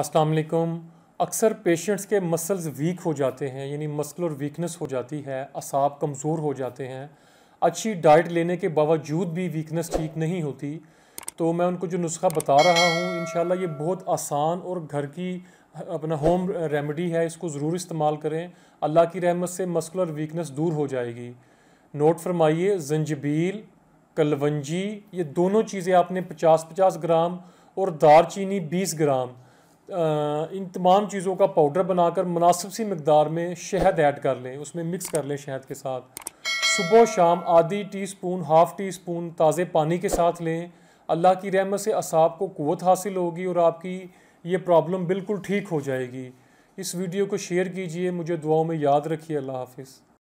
अस्सलाम वालेकुम अक्सर पेशेंट्स के मसल्स वीक हो जाते हैं यानी मस्कुलर वीकनेस हो जाती है असाब कमज़ोर हो जाते हैं अच्छी डाइट लेने के बावजूद भी वीकनेस ठीक नहीं होती तो मैं उनको जो नुस्खा बता रहा हूँ इन ये बहुत आसान और घर की अपना होम रेमेडी है इसको ज़रूर इस्तेमाल करें अल्लाह की रहमत से मस्कुलर वीकनेस दूर हो जाएगी नोट फरमाइए जंजबील कलवंजी ये दोनों चीज़ें आपने 50-50 ग्राम और दार चीनी 20 ग्राम इन तमाम चीज़ों का पाउडर बनाकर मुनासिब सी मकदार में शहद ऐड कर लें उसमें मिक्स कर लें शहद के साथ सुबह शाम आधी teaspoon half teaspoon ताज़े पानी के साथ लें अल्लाह की रहमत से असाब को क़वत हासिल होगी और आपकी ये प्रॉब्लम बिल्कुल ठीक हो जाएगी इस वीडियो को शेयर कीजिए मुझे दुआओं में याद रखिए अल्लाह हाफिज़